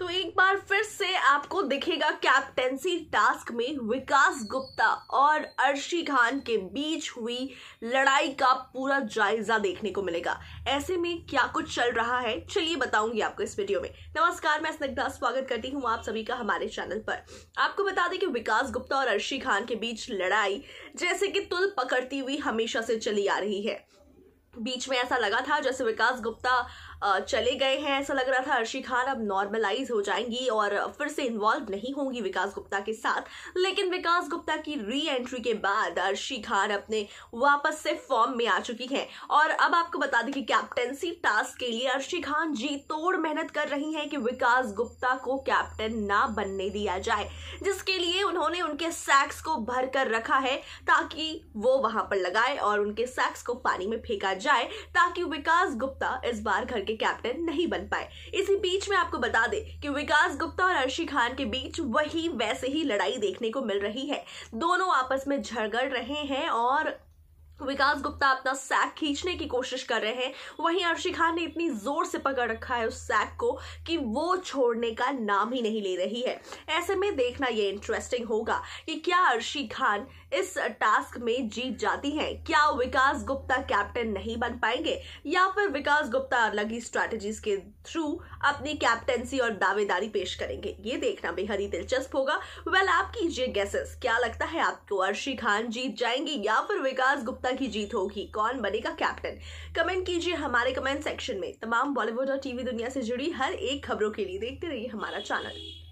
तो एक बार फिर से आपको दिखेगा कैप्टेंसी टास्क में विकास गुप्ता और अर्शी खान के बीच हुई लड़ाई का पूरा जायजा देखने को मिलेगा ऐसे में क्या कुछ चल रहा है चलिए बताऊंगी आपको इस वीडियो में नमस्कार मैं स्निग्धा स्वागत करती हूँ आप सभी का हमारे चैनल पर आपको बता दें कि विकास गुप्ता और अर्शी खान के बीच लड़ाई जैसे कि तुल पकड़ती हुई हमेशा से चली आ रही है बीच में ऐसा लगा था जैसे विकास गुप्ता चले गए हैं ऐसा लग रहा था अर्शी खान अब नॉर्मलाइज हो जाएंगी और फिर से इन्वॉल्व नहीं होंगी विकास गुप्ता के साथ लेकिन विकास गुप्ता की री एंट्री के बाद अर्शी खान अपने वापस से फॉर्म में आ चुकी हैं और अब आपको बता दें कि कैप्टनसी टास्क के लिए अर्शी खान जी तोड़ मेहनत कर रही हैं कि विकास गुप्ता को कैप्टन ना बनने दिया जाए जिसके लिए उन्होंने उनके सैक्स को भर कर रखा है ताकि वो वहां पर लगाए और उनके सैक्स को पानी में फेंका जाए ताकि विकास गुप्ता इस बार घर के कैप्टन नहीं बन पाए इसी बीच में आपको बता दे कि विकास गुप्ता और अर्शी खान के बीच वही वैसे ही लड़ाई देखने को मिल रही है दोनों आपस में झगड़ रहे हैं और विकास गुप्ता अपना सैक खींचने की कोशिश कर रहे हैं वहीं अर्शी खान ने इतनी जोर से पकड़ रखा है उस सैक को कि वो छोड़ने का नाम ही नहीं ले रही है ऐसे में देखना ये इंटरेस्टिंग होगा कि क्या अर्शी खान इस टास्क में जीत जाती हैं क्या विकास गुप्ता कैप्टन नहीं बन पाएंगे या फिर विकास गुप्ता अलग ही स्ट्रैटेजीज के थ्रू अपनी कैप्टनसी और दावेदारी पेश करेंगे ये देखना बेहद ही दिलचस्प होगा वेल आप कीजिए गैसेस क्या लगता है आपको अर्शी खान जीत जाएंगी या फिर विकास गुप्ता तक ही जीत होगी कौन बनेगा कैप्टन कमेंट कीजिए हमारे कमेंट सेक्शन में तमाम बॉलीवुड और टीवी दुनिया से जुड़ी हर एक खबरों के लिए देखते रहिए हमारा चैनल